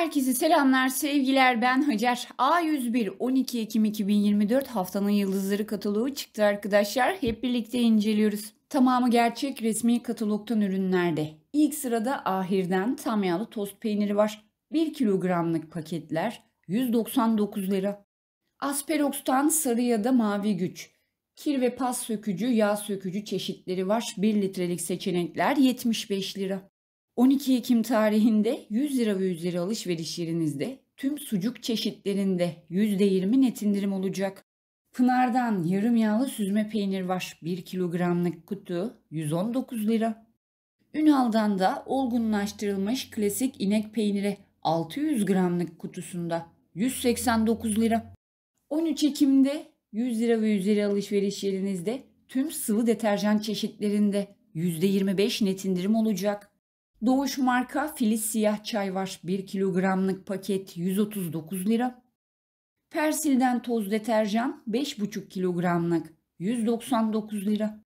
Herkese selamlar, sevgiler. Ben Hacer. A101 12 Ekim 2024 haftanın yıldızları kataloğu çıktı arkadaşlar. Hep birlikte inceliyoruz. Tamamı gerçek resmi katalogdan ürünlerde. İlk sırada Ahir'den tam yağlı tost peyniri var. 1 kilogramlık paketler 199 lira. Asperox'tan sarı ya da mavi güç. Kir ve pas sökücü, yağ sökücü çeşitleri var. 1 litrelik seçenekler 75 lira. 12 Ekim tarihinde 100 lira ve üzeri alışveriş yerinizde tüm sucuk çeşitlerinde %20 net indirim olacak. Pınar'dan yarım yağlı süzme peynir var. 1 kilogramlık kutu 119 lira. Ünal'dan da olgunlaştırılmış klasik inek peyniri 600 gramlık kutusunda 189 lira. 13 Ekim'de 100 lira ve üzeri alışveriş yerinizde tüm sıvı deterjan çeşitlerinde %25 net indirim olacak. Doğuş marka filiz siyah çay var. 1 kilogramlık paket 139 lira. Persil'den toz deterjan 5,5 kilogramlık 199 lira.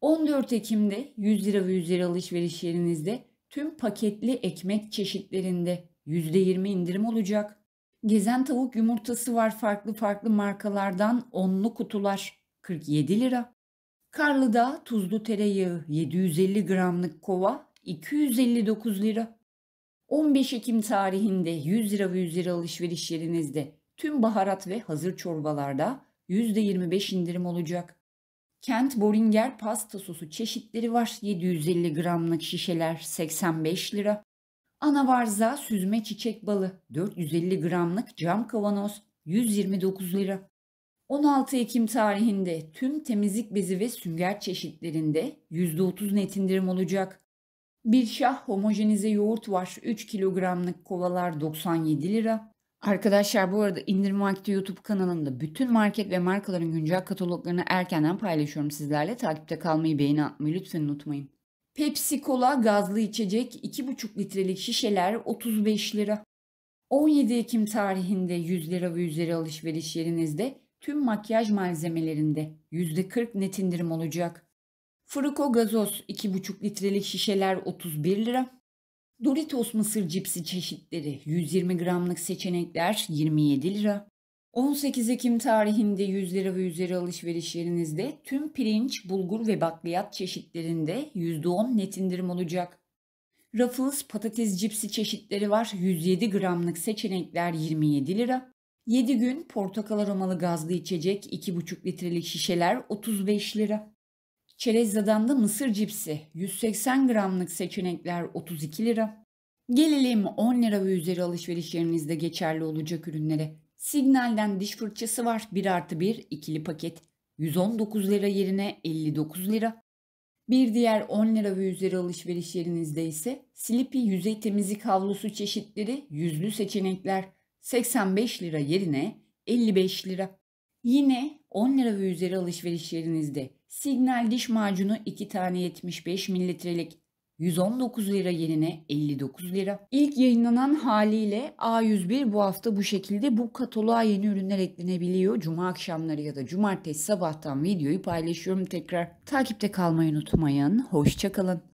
14 Ekim'de 100 lira ve üzeri alışveriş yerinizde tüm paketli ekmek çeşitlerinde %20 indirim olacak. Gezen tavuk yumurtası var farklı farklı markalardan onlu kutular 47 lira. Karlıdağ tuzlu tereyağı 750 gramlık kova 259 lira. 15 Ekim tarihinde 100 lira ve 100 lira alışveriş yerinizde tüm baharat ve hazır çorbalarda %25 indirim olacak. Kent Boringer pasta sosu çeşitleri var. 750 gramlık şişeler 85 lira. Anavarza süzme çiçek balı 450 gramlık cam kavanoz 129 lira. 16 Ekim tarihinde tüm temizlik bezi ve sünger çeşitlerinde %30 net indirim olacak. Bir şah homojenize yoğurt var 3 kilogramlık kovalar 97 lira. Arkadaşlar bu arada İndirim Market'i YouTube kanalında bütün market ve markaların güncel kataloglarını erkenden paylaşıyorum sizlerle. Takipte kalmayı, beğeni atmayı lütfen unutmayın. Pepsi Cola gazlı içecek 2,5 litrelik şişeler 35 lira. 17 Ekim tarihinde 100 lira ve üzeri alışveriş yerinizde tüm makyaj malzemelerinde %40 net indirim olacak. Fruko gazoz 2,5 litrelik şişeler 31 lira. Doritos mısır cipsi çeşitleri 120 gramlık seçenekler 27 lira. 18 Ekim tarihinde 100 lira ve üzeri alışverişlerinizde tüm pirinç, bulgur ve bakliyat çeşitlerinde %10 net indirim olacak. Ruffles patates cipsi çeşitleri var 107 gramlık seçenekler 27 lira. 7 gün portakal aromalı gazlı içecek 2,5 litrelik şişeler 35 lira. Çerezzadan da mısır cipsi 180 gramlık seçenekler 32 lira. Gelelim 10 lira ve üzeri alışverişlerinizde geçerli olacak ürünlere. Signal'den diş fırçası var 1 artı 1 ikili paket 119 lira yerine 59 lira. Bir diğer 10 lira ve üzeri alışveriş yerinizde ise Slippy yüzey temizlik havlusu çeşitleri yüzlü seçenekler 85 lira yerine 55 lira. Yine 10 lira ve üzeri alışveriş yerinizde Signal diş macunu 2 tane 75 mililitrelik 119 lira yerine 59 lira. İlk yayınlanan haliyle A101 bu hafta bu şekilde bu kataloğa yeni ürünler eklenebiliyor. Cuma akşamları ya da cumartesi sabahtan videoyu paylaşıyorum tekrar. Takipte kalmayı unutmayın. Hoşçakalın.